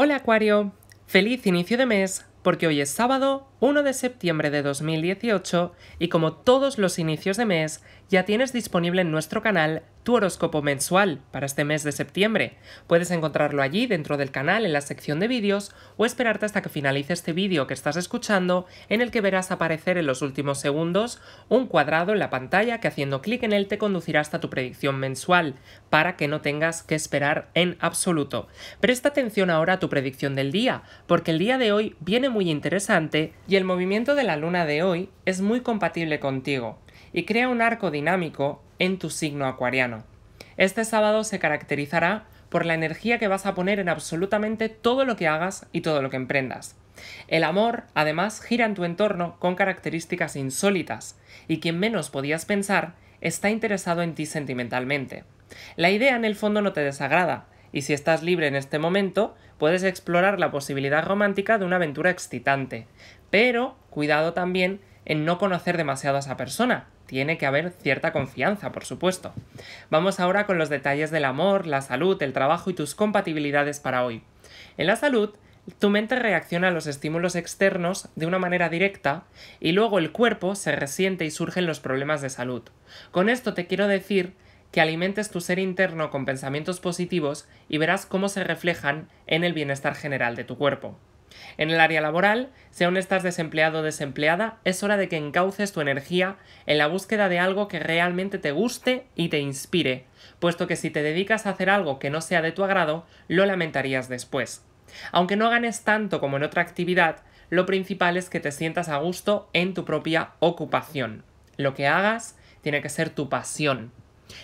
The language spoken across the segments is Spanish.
Hola Acuario, feliz inicio de mes porque hoy es sábado 1 de septiembre de 2018 y como todos los inicios de mes, ya tienes disponible en nuestro canal tu horóscopo mensual para este mes de septiembre. Puedes encontrarlo allí dentro del canal en la sección de vídeos o esperarte hasta que finalice este vídeo que estás escuchando en el que verás aparecer en los últimos segundos un cuadrado en la pantalla que haciendo clic en él te conducirá hasta tu predicción mensual para que no tengas que esperar en absoluto. Presta atención ahora a tu predicción del día porque el día de hoy viene muy interesante y el movimiento de la luna de hoy es muy compatible contigo y crea un arco dinámico en tu signo acuariano. Este sábado se caracterizará por la energía que vas a poner en absolutamente todo lo que hagas y todo lo que emprendas. El amor, además, gira en tu entorno con características insólitas, y quien menos podías pensar está interesado en ti sentimentalmente. La idea en el fondo no te desagrada, y si estás libre en este momento, puedes explorar la posibilidad romántica de una aventura excitante. Pero cuidado también en no conocer demasiado a esa persona. Tiene que haber cierta confianza, por supuesto. Vamos ahora con los detalles del amor, la salud, el trabajo y tus compatibilidades para hoy. En la salud, tu mente reacciona a los estímulos externos de una manera directa y luego el cuerpo se resiente y surgen los problemas de salud. Con esto te quiero decir que alimentes tu ser interno con pensamientos positivos y verás cómo se reflejan en el bienestar general de tu cuerpo. En el área laboral, si aún estás desempleado o desempleada, es hora de que encauces tu energía en la búsqueda de algo que realmente te guste y te inspire, puesto que si te dedicas a hacer algo que no sea de tu agrado, lo lamentarías después. Aunque no ganes tanto como en otra actividad, lo principal es que te sientas a gusto en tu propia ocupación. Lo que hagas tiene que ser tu pasión,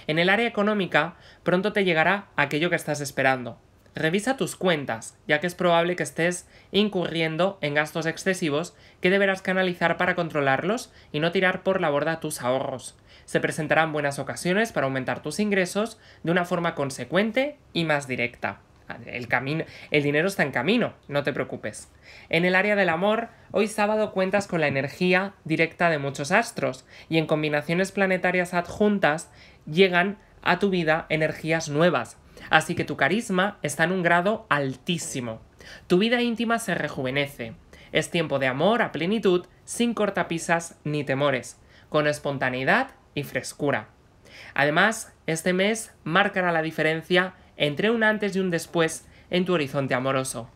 en el área económica, pronto te llegará aquello que estás esperando. Revisa tus cuentas, ya que es probable que estés incurriendo en gastos excesivos que deberás canalizar para controlarlos y no tirar por la borda tus ahorros. Se presentarán buenas ocasiones para aumentar tus ingresos de una forma consecuente y más directa. El, camino, el dinero está en camino, no te preocupes. En el área del amor, hoy sábado cuentas con la energía directa de muchos astros y en combinaciones planetarias adjuntas llegan a tu vida energías nuevas. Así que tu carisma está en un grado altísimo. Tu vida íntima se rejuvenece. Es tiempo de amor a plenitud, sin cortapisas ni temores, con espontaneidad y frescura. Además, este mes marcará la diferencia entre un antes y un después en tu horizonte amoroso.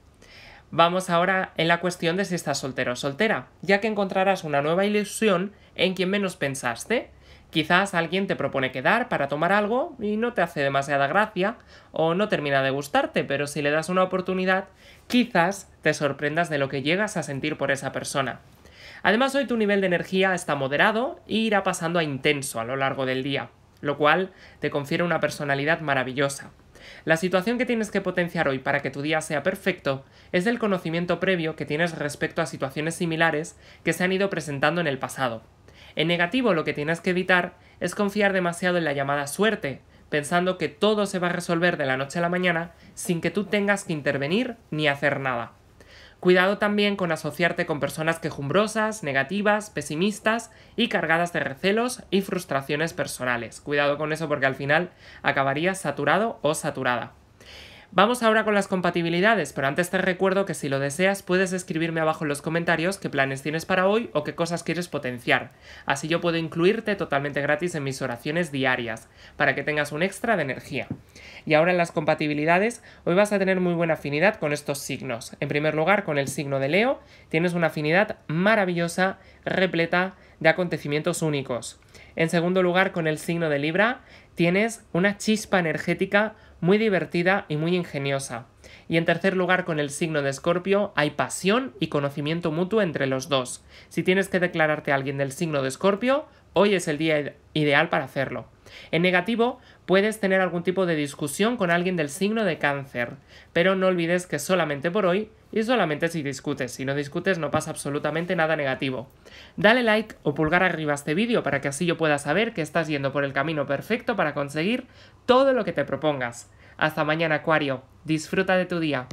Vamos ahora en la cuestión de si estás soltero o soltera, ya que encontrarás una nueva ilusión en quien menos pensaste. Quizás alguien te propone quedar para tomar algo y no te hace demasiada gracia o no termina de gustarte, pero si le das una oportunidad, quizás te sorprendas de lo que llegas a sentir por esa persona. Además, hoy tu nivel de energía está moderado y e irá pasando a intenso a lo largo del día, lo cual te confiere una personalidad maravillosa. La situación que tienes que potenciar hoy para que tu día sea perfecto es el conocimiento previo que tienes respecto a situaciones similares que se han ido presentando en el pasado. En negativo lo que tienes que evitar es confiar demasiado en la llamada suerte, pensando que todo se va a resolver de la noche a la mañana sin que tú tengas que intervenir ni hacer nada. Cuidado también con asociarte con personas quejumbrosas, negativas, pesimistas y cargadas de recelos y frustraciones personales. Cuidado con eso porque al final acabarías saturado o saturada. Vamos ahora con las compatibilidades, pero antes te recuerdo que si lo deseas puedes escribirme abajo en los comentarios qué planes tienes para hoy o qué cosas quieres potenciar. Así yo puedo incluirte totalmente gratis en mis oraciones diarias, para que tengas un extra de energía. Y ahora en las compatibilidades, hoy vas a tener muy buena afinidad con estos signos. En primer lugar, con el signo de Leo, tienes una afinidad maravillosa, repleta de acontecimientos únicos. En segundo lugar, con el signo de Libra, tienes una chispa energética muy divertida y muy ingeniosa. Y en tercer lugar, con el signo de Escorpio, hay pasión y conocimiento mutuo entre los dos. Si tienes que declararte a alguien del signo de Escorpio, hoy es el día ideal para hacerlo. En negativo, puedes tener algún tipo de discusión con alguien del signo de cáncer, pero no olvides que solamente por hoy y solamente si discutes. Si no discutes no pasa absolutamente nada negativo. Dale like o pulgar arriba a este vídeo para que así yo pueda saber que estás yendo por el camino perfecto para conseguir todo lo que te propongas. Hasta mañana, Acuario. Disfruta de tu día.